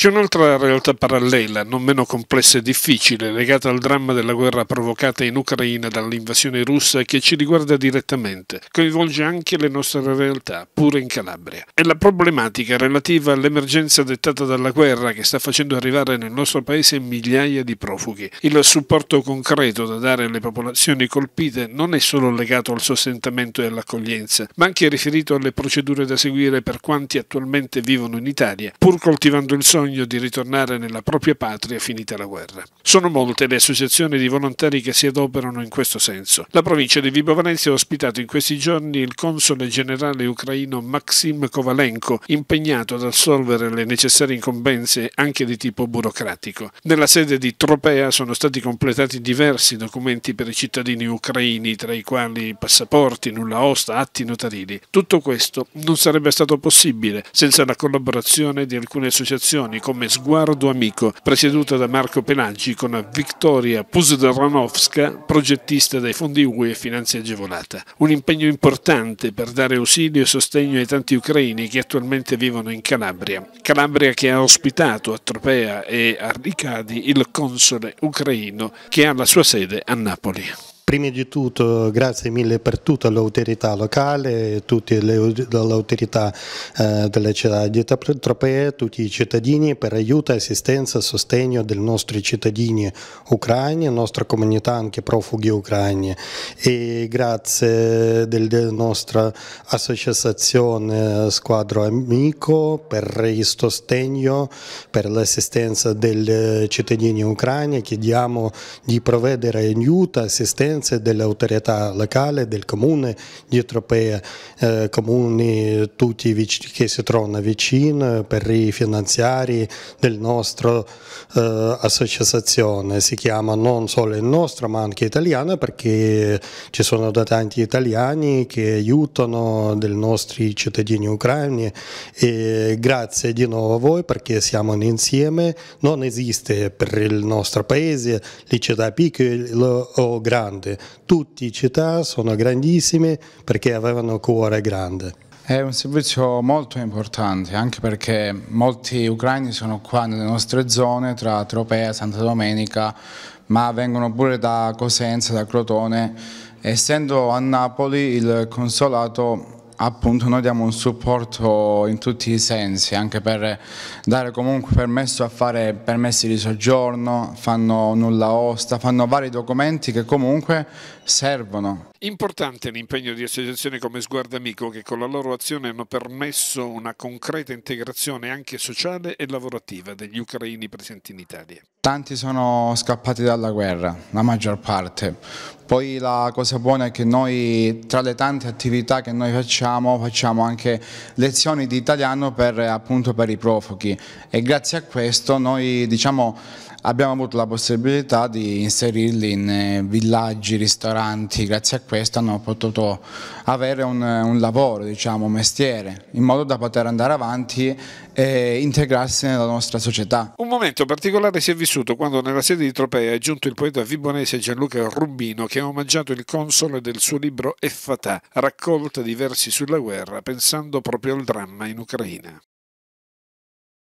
C'è un'altra realtà parallela, non meno complessa e difficile, legata al dramma della guerra provocata in Ucraina dall'invasione russa che ci riguarda direttamente, coinvolge anche le nostre realtà, pure in Calabria. È la problematica relativa all'emergenza dettata dalla guerra che sta facendo arrivare nel nostro paese migliaia di profughi. Il supporto concreto da dare alle popolazioni colpite non è solo legato al sostentamento e all'accoglienza, ma anche riferito alle procedure da seguire per quanti attualmente vivono in Italia, pur coltivando il sogno bisogno di ritornare nella propria patria finita la guerra. Sono molte le associazioni di volontari che si adoperano in questo senso. La provincia di Vibo Valentia ha ospitato in questi giorni il console generale ucraino Maxim Kovalenko, impegnato ad assolvere le necessarie incombenze anche di tipo burocratico. Nella sede di Tropea sono stati completati diversi documenti per i cittadini ucraini, tra i quali passaporti, nulla osta, atti notarili. Tutto questo non sarebbe stato possibile senza la collaborazione di alcune associazioni come Sguardo Amico, presieduta da Marco Pelaggi con Vittoria Puzdoranowska, progettista dei fondi UE e finanze agevolata. Un impegno importante per dare ausilio e sostegno ai tanti ucraini che attualmente vivono in Calabria. Calabria che ha ospitato a Tropea e a Ricadi il console ucraino che ha la sua sede a Napoli. Prima di tutto grazie mille per tutta l'autorità locale, e tutte le autorità eh, della città di Tropea, tutti i cittadini per aiuto, assistenza e sostegno dei nostri cittadini ucraini, nostra comunità anche profughi ucraini e grazie della nostra associazione Squadro Amico per il sostegno, per l'assistenza dei cittadini ucraini, chiediamo di provvedere aiuto, assistenza competenze autorità locali, del comune di Etropea, eh, comuni tutti che si trovano vicino per i finanziari del nostro eh, associazione. Si chiama non solo il nostro ma anche italiano perché ci sono da tanti italiani che aiutano dei nostri cittadini ucraini e grazie di nuovo a voi perché siamo insieme, non esiste per il nostro paese le città piccole o grandi, tutte le città sono grandissime perché avevano cuore grande. È un servizio molto importante anche perché molti ucraini sono qua nelle nostre zone tra Tropea, e Santa Domenica, ma vengono pure da Cosenza, da Crotone. Essendo a Napoli il consolato appunto noi diamo un supporto in tutti i sensi, anche per dare comunque permesso a fare permessi di soggiorno, fanno nulla osta, fanno vari documenti che comunque servono. Importante l'impegno di associazioni come Sguardo Amico che con la loro azione hanno permesso una concreta integrazione anche sociale e lavorativa degli ucraini presenti in Italia. Tanti sono scappati dalla guerra, la maggior parte, poi la cosa buona è che noi tra le tante attività che noi facciamo facciamo anche lezioni di italiano per, appunto, per i profughi e grazie a questo noi diciamo, abbiamo avuto la possibilità di inserirli in eh, villaggi, ristoranti, grazie a questo hanno potuto avere un, un lavoro, diciamo, un mestiere, in modo da poter andare avanti e integrarsi nella nostra società. Un momento particolare si è vissuto quando nella sede di Tropea è giunto il poeta vibonese Gianluca Rubino che ha omaggiato il console del suo libro Effatà, raccolta di versi sulla guerra pensando proprio al dramma in Ucraina.